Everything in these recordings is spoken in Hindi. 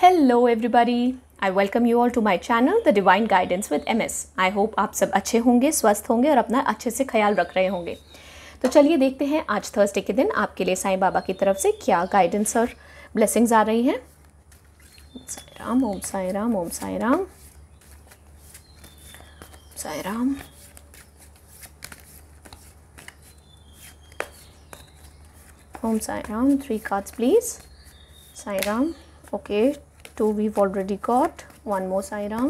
Hello everybody I welcome you all to my channel the divine guidance with M S I hope आप सब अच्छे होंगे स्वस्थ होंगे और अपना अच्छे से ख्याल रख रहे होंगे तो चलिए देखते हैं आज थर्सडे के दिन आपके लिए साईं बाबा की तरफ से क्या गाइडेंस और ब्लेसिंग्स आ रही हैं Sai Ram Om Sai Ram Om Sai Ram Sai Ram Om Sai Ram three cards please Sai Ram okay 2 तो we've already got one more sai ram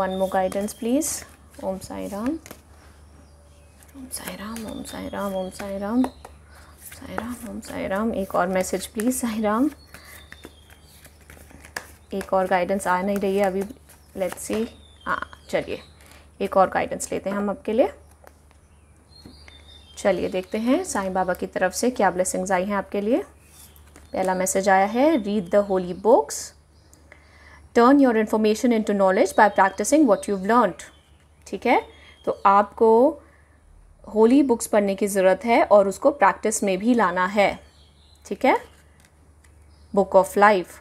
one more guidance please om sai ram ओम साई राम ओम साई राम ओम साई राम साई राम ओम साई राम एक और मैसेज प्लीज़ साई राम एक और गाइडेंस आ नहीं रही है अभी लेट्स सी हाँ चलिए एक और गाइडेंस लेते हैं हम आपके लिए चलिए देखते हैं साईं बाबा की तरफ से क्या ब्लेसिंग्स आई हैं आपके लिए पहला मैसेज आया है read the holy books turn your information into knowledge by practising what you learn ठीक है तो आपको होली बुक्स पढ़ने की ज़रूरत है और उसको प्रैक्टिस में भी लाना है ठीक है बुक ऑफ लाइफ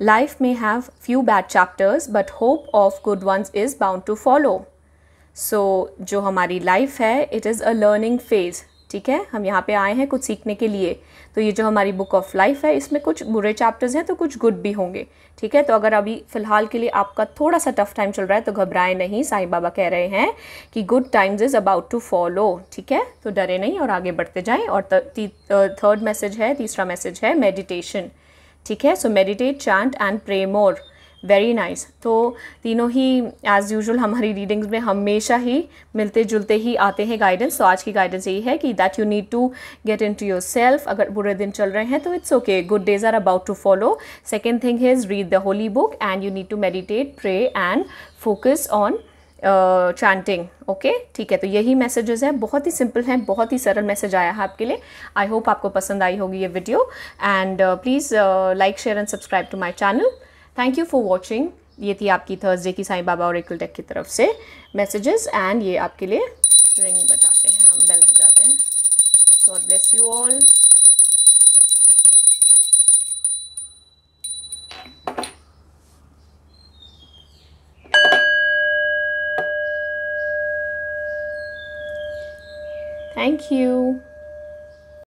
लाइफ में have few bad chapters but hope of good ones is bound to follow so जो हमारी लाइफ है it is a learning phase ठीक है हम यहाँ पे आए हैं कुछ सीखने के लिए तो ये जो हमारी बुक ऑफ लाइफ है इसमें कुछ बुरे चैप्टर्स हैं तो कुछ गुड भी होंगे ठीक है तो अगर अभी फ़िलहाल के लिए आपका थोड़ा सा टफ टाइम चल रहा है तो घबराए नहीं साईं बाबा कह रहे हैं कि good times is about to follow ठीक है तो डरे नहीं और आगे बढ़ते जाए और थर्ड मैसेज है तीसरा मैसेज है मेडिटेशन ठीक है so meditate chant and pray more very nice nice. तो तीनों ही एज़ यूजल हमारी रीडिंग्स में हमेशा ही मिलते जुलते ही आते हैं गाइडेंस तो आज की गाइडेंस यही है कि that you need to get into yourself अगर बुरे दिन चल रहे हैं तो it's okay good days are about to follow second thing is read the holy book and you need to meditate pray and focus on chanting okay ठीक है तो यही मैसेजेस हैं बहुत ही सिंपल हैं बहुत ही सरल मैसेज आया है आपके लिए आई होप आपको पसंद आई होगी ये video and please like share and subscribe to my channel thank you for watching ये थी आपकी थर्सडे की साईं बाबा और एकल टेक की तरफ से मैसेजेस एंड ये आपके लिए रिंग बजाते हैं हम बेल बजाते हैं God bless you all Thank you.